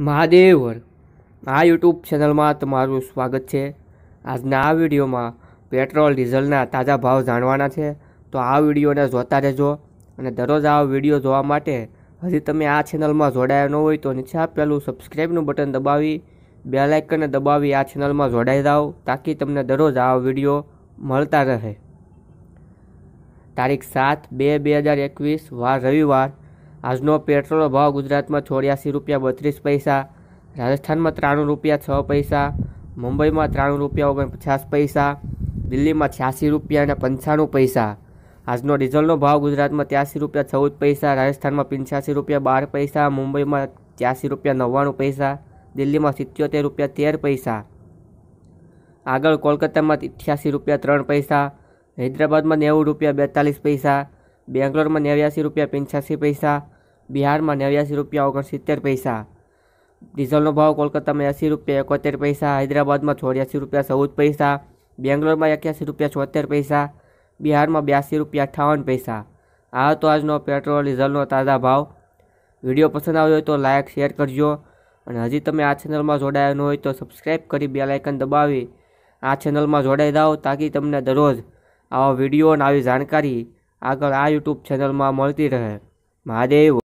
મહાદેવર આ યુટ્યુબ ચેનલમાં તમારું સ્વાગત છે આજના આ વિડીયોમાં પેટ્રોલ ડીઝલના તાજા ભાવ જાણવાના છે તો આ વિડીયોને જોતા રહેજો અને દરરોજ આ વિડીયો જોવા માટે હજી તમે આ ચેનલમાં જોડાયા ન હોય તો નીચે આપેલું સબસ્ક્રાઈબનું બટન દબાવી બે લાઇકનને દબાવી આ ચેનલમાં જોડાઈ જાઓ તાકી તમને દરરોજ આ વિડીયો મળતા રહે તારીખ સાત બે બે હજાર એકવીસ વાર રવિવાર આજનો પેટ્રોલનો ભાવ ગુજરાતમાં ચોર્યાસી રૂપિયા બત્રીસ પૈસા રાજસ્થાનમાં ત્રાણું રૂપિયા છ પૈસા મુંબઈમાં ત્રાણું રૂપિયા ઓગણપચાસ પૈસા દિલ્હીમાં છ્યાસી રૂપિયા અને પંચાણું પૈસા આજનો ડીઝલનો ભાવ ગુજરાતમાં ત્યાસી રૂપિયા ચૌદ પૈસા રાજસ્થાનમાં પંચ્યાસી રૂપિયા બાર પૈસા મુંબઈમાં ત્યાસી રૂપિયા નવ્વાણું પૈસા દિલ્હીમાં સિત્યોતેર રૂપિયા તેર પૈસા આગળ કોલકાતામાં અઠ્યાસી રૂપિયા ત્રણ પૈસા હૈદરાબાદમાં નેવું રૂપિયા બેતાલીસ પૈસા બેંગ્લોરમાં નેવ્યાસી રૂપિયા પંચ્યાસી પૈસા બિહારમાં નેવ્યાસી રૂપિયા ઓગણ સિત્તેર પૈસા ડીઝલનો ભાવ કોલકાતામાં એંસી રૂપિયા એકોતેર પૈસા હૈદરાબાદમાં ચોર્યાસી રૂપિયા ચૌદ પૈસા બેંગ્લોરમાં એક્યાસી રૂપિયા છોતેર પૈસા બિહારમાં બ્યાસી રૂપિયા અઠાવન પૈસા આ હતો આજનો પેટ્રોલ ડીઝલનો તાજા ભાવ વિડીયો પસંદ આવ્યો હોય તો લાઇક શેર કરજો અને હજી તમે આ ચેનલમાં જોડાયા ન હોય તો સબસ્ક્રાઈબ કરી બે લાઇકન દબાવી આ ચેનલમાં જોડાઈ જાઓ તાકી તમને દરરોજ આવા વિડીયો અને આવી જાણકારી આગળ આ યુટ્યુબ ચેનલમાં મળતી રહે મહાદેવ